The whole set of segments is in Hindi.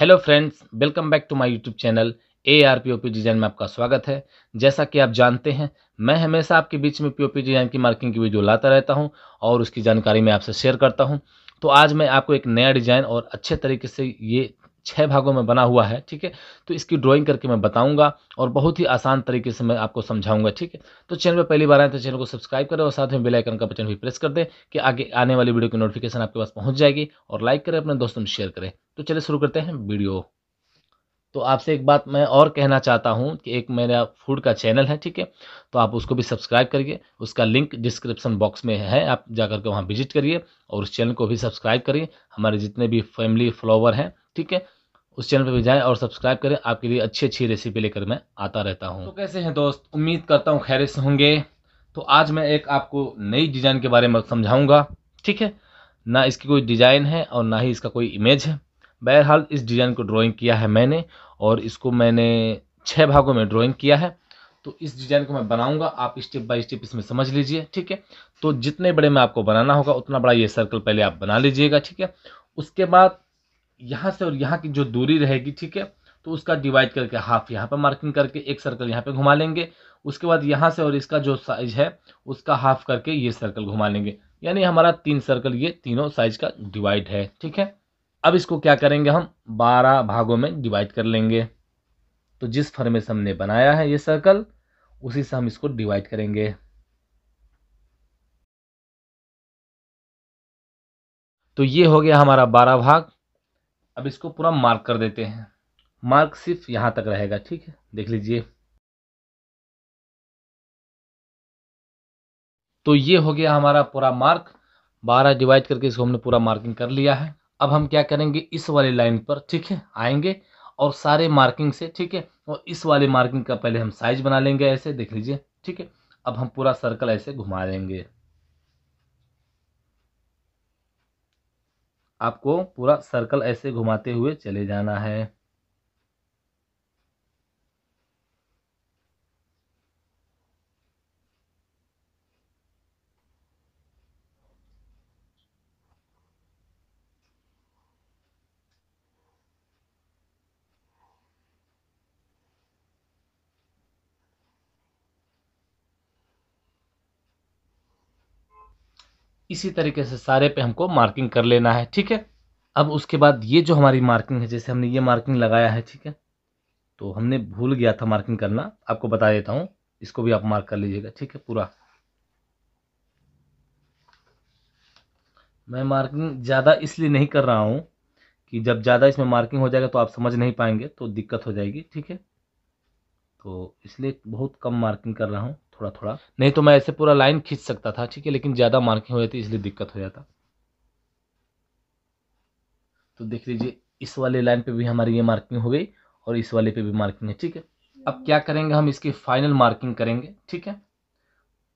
hello friends welcome back to my YouTube channel A R P O P design में आपका स्वागत है जैसा कि आप जानते हैं मैं हमेशा आपके बीच में पी ओ पी डिज़ाइन की मार्किंग की वीडियो लाता रहता हूं और उसकी जानकारी मैं आपसे शेयर करता हूं तो आज मैं आपको एक नया डिज़ाइन और अच्छे तरीके से ये छः भागों में बना हुआ है ठीक है तो इसकी ड्राइंग करके मैं बताऊंगा और बहुत ही आसान तरीके से मैं आपको समझाऊंगा ठीक है तो चैनल पर पहली बार आए तो चैनल को सब्सक्राइब करें और साथ में बेल आइकन का बटन भी प्रेस कर दें कि आगे आने वाली वीडियो की नोटिफिकेशन आपके पास पहुँच जाएगी और लाइक करें अपने दोस्तों में शेयर करें तो चले शुरू करते हैं वीडियो तो आपसे एक बात मैं और कहना चाहता हूँ कि एक मेरा फूड का चैनल है ठीक है तो आप उसको भी सब्सक्राइब करिए उसका लिंक डिस्क्रिप्शन बॉक्स में है आप जाकर के वहाँ विजिट करिए और उस चैनल को भी सब्सक्राइब करिए हमारे जितने भी फैमिली फॉलोवर हैं ठीक है उस चैनल पर भी जाएं और सब्सक्राइब करें आपके लिए अच्छी अच्छी रेसिपी लेकर मैं आता रहता हूँ तो कैसे हैं दोस्त उम्मीद करता हूँ खैर से होंगे तो आज मैं एक आपको नई डिज़ाइन के बारे में समझाऊँगा ठीक है ना इसकी कोई डिज़ाइन है और ना ही इसका कोई इमेज है बहरहाल इस डिज़ाइन को ड्राइंग किया है मैंने और इसको मैंने छः भागों में ड्राइंग किया है तो इस डिज़ाइन को मैं बनाऊंगा आप स्टेप बाय स्टेप इसमें समझ लीजिए ठीक है तो जितने बड़े में आपको बनाना होगा उतना बड़ा ये सर्कल पहले आप बना लीजिएगा ठीक है उसके बाद यहाँ से और यहाँ की जो दूरी रहेगी ठीक है तो उसका डिवाइड करके हाफ यहाँ पर मार्किंग करके एक सर्कल यहाँ पे घुमा लेंगे उसके बाद यहाँ से और इसका जो साइज है उसका हाफ करके ये सर्कल घुमा लेंगे यानी हमारा तीन सर्कल ये तीनों साइज का डिवाइड है ठीक है अब इसको क्या करेंगे हम बारह भागों में डिवाइड कर लेंगे तो जिस फर्मेस से हमने बनाया है ये सर्कल उसी से हम इसको डिवाइड करेंगे तो ये हो गया हमारा बारह भाग अब इसको पूरा मार्क कर देते हैं मार्क सिर्फ यहाँ तक रहेगा ठीक है देख लीजिए तो ये हो गया हमारा पूरा मार्क बारह डिवाइड करके इसको हमने पूरा मार्किंग कर लिया है अब हम क्या करेंगे इस वाली लाइन पर ठीक है आएंगे और सारे मार्किंग से ठीक है और इस वाले मार्किंग का पहले हम साइज बना लेंगे ऐसे देख लीजिए ठीक है अब हम पूरा सर्कल ऐसे घुमा देंगे आपको पूरा सर्कल ऐसे घुमाते हुए चले जाना है इसी तरीके से सारे पे हमको मार्किंग कर लेना है ठीक है अब उसके बाद ये जो हमारी मार्किंग है जैसे हमने ये मार्किंग लगाया है ठीक है तो हमने भूल गया था मार्किंग करना आपको बता देता हूँ इसको भी आप मार्क कर लीजिएगा ठीक है पूरा मैं मार्किंग ज़्यादा इसलिए नहीं कर रहा हूँ कि जब ज़्यादा इसमें मार्किंग हो जाएगा तो आप समझ नहीं पाएंगे तो दिक्कत हो जाएगी ठीक है तो इसलिए बहुत कम मार्किंग कर रहा हूँ थोड़ा थोड़ा नहीं तो मैं ऐसे पूरा लाइन खींच सकता था ठीक है लेकिन ज़्यादा मार्किंग हो जाती इसलिए दिक्कत हो जाता तो देख लीजिए इस वाले लाइन पे भी हमारी ये मार्किंग हो गई और इस वाले पे भी मार्किंग है ठीक है अब क्या करेंगे हम इसकी फाइनल मार्किंग करेंगे ठीक है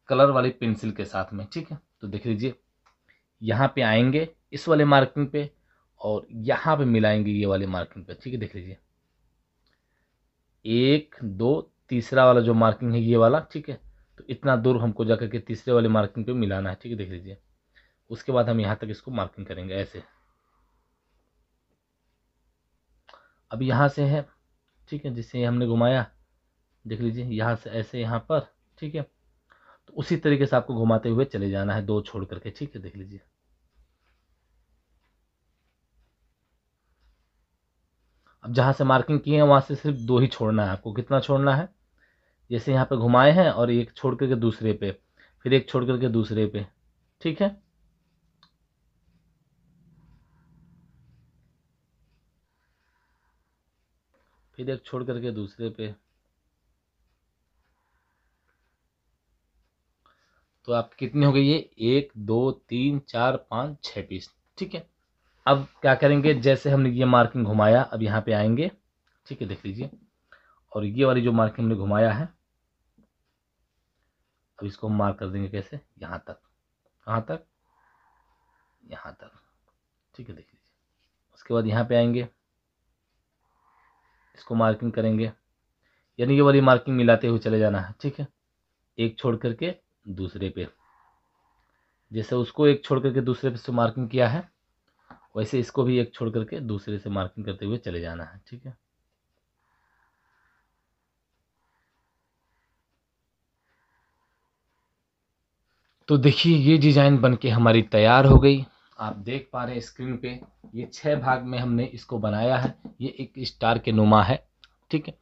कलर वाली पेंसिल के साथ में ठीक है तो देख लीजिए यहाँ पे आएंगे इस वाले मार्किंग पे और यहाँ पे मिलाएंगे ये वाले मार्किंग पे ठीक है देख लीजिए एक दो तीसरा वाला जो मार्किंग है ये वाला ठीक है तो इतना दूर हमको जाकर के तीसरे वाले मार्किंग पे मिलाना है ठीक है देख लीजिए उसके बाद हम यहाँ तक इसको मार्किंग करेंगे ऐसे अब यहाँ से है ठीक है जिससे हमने घुमाया देख लीजिए यहाँ से ऐसे यहाँ पर ठीक है तो उसी तरीके से आपको घुमाते हुए चले जाना है दो छोड़ करके ठीक है देख लीजिए अब जहाँ से मार्किंग किए हैं वहाँ से सिर्फ दो ही छोड़ना है आपको कितना छोड़ना है जैसे यहाँ पे घुमाए हैं और एक छोड़ करके दूसरे पे फिर एक छोड़ करके दूसरे पे ठीक है फिर एक छोड़ करके दूसरे पे तो आप कितने हो गई ये एक दो तीन चार पाँच छः पीस ठीक है अब क्या करेंगे जैसे हमने ये मार्किंग घुमाया अब यहाँ पे आएंगे ठीक है देख लीजिए और ये वाली जो मार्किंग हमने घुमाया है अब तो इसको हम मार्क कर देंगे कैसे यहाँ तक कहाँ तक यहाँ तक ठीक है देख लीजिए उसके बाद यहाँ पे आएंगे इसको मार्किंग करेंगे यानी ये वाली मार्किंग मिलाते हुए चले जाना है ठीक है एक छोड़ करके दूसरे पे जैसे उसको एक छोड़ करके दूसरे पे से मार्किंग किया है वैसे इसको भी एक छोड़ करके दूसरे से मार्किंग करते हुए चले जाना है ठीक है तो देखिए ये डिज़ाइन बन के हमारी तैयार हो गई आप देख पा रहे हैं स्क्रीन पे ये छः भाग में हमने इसको बनाया है ये एक स्टार के नुमा है ठीक है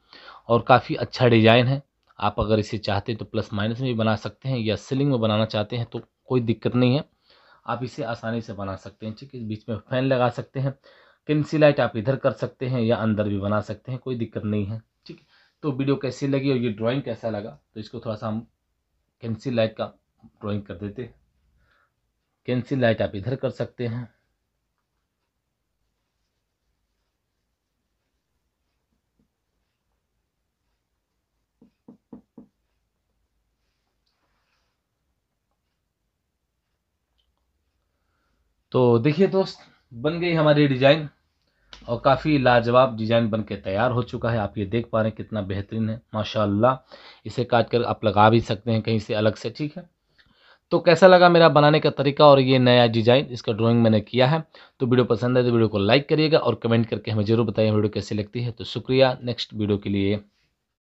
और काफ़ी अच्छा डिज़ाइन है आप अगर इसे चाहते हैं तो प्लस माइनस में भी बना सकते हैं या सीलिंग में बनाना चाहते हैं तो कोई दिक्कत नहीं है आप इसे आसानी से बना सकते हैं ठीक है बीच में फैन लगा सकते हैं पेंसिल लाइट आप इधर कर सकते हैं या अंदर भी बना सकते हैं कोई दिक्कत नहीं है ठीक है तो वीडियो कैसी लगी और ये ड्राइंग कैसा लगा तो इसको थोड़ा सा हम पेंसिल लाइट का ड्राइंग कर देते कैंसिल लाइट आप इधर कर सकते हैं तो देखिए दोस्त बन गई हमारी डिज़ाइन और काफ़ी लाजवाब डिज़ाइन बन के तैयार हो चुका है आप ये देख पा रहे हैं कितना बेहतरीन है माशाल्लाह इसे काट कर आप लगा भी सकते हैं कहीं से अलग से ठीक है तो कैसा लगा मेरा बनाने का तरीका और ये नया डिज़ाइन इसका ड्राइंग मैंने किया है तो वीडियो पसंद है तो वीडियो को लाइक करिएगा और कमेंट करके हमें ज़रूर बताइए वीडियो कैसी लगती है तो शुक्रिया नेक्स्ट वीडियो के लिए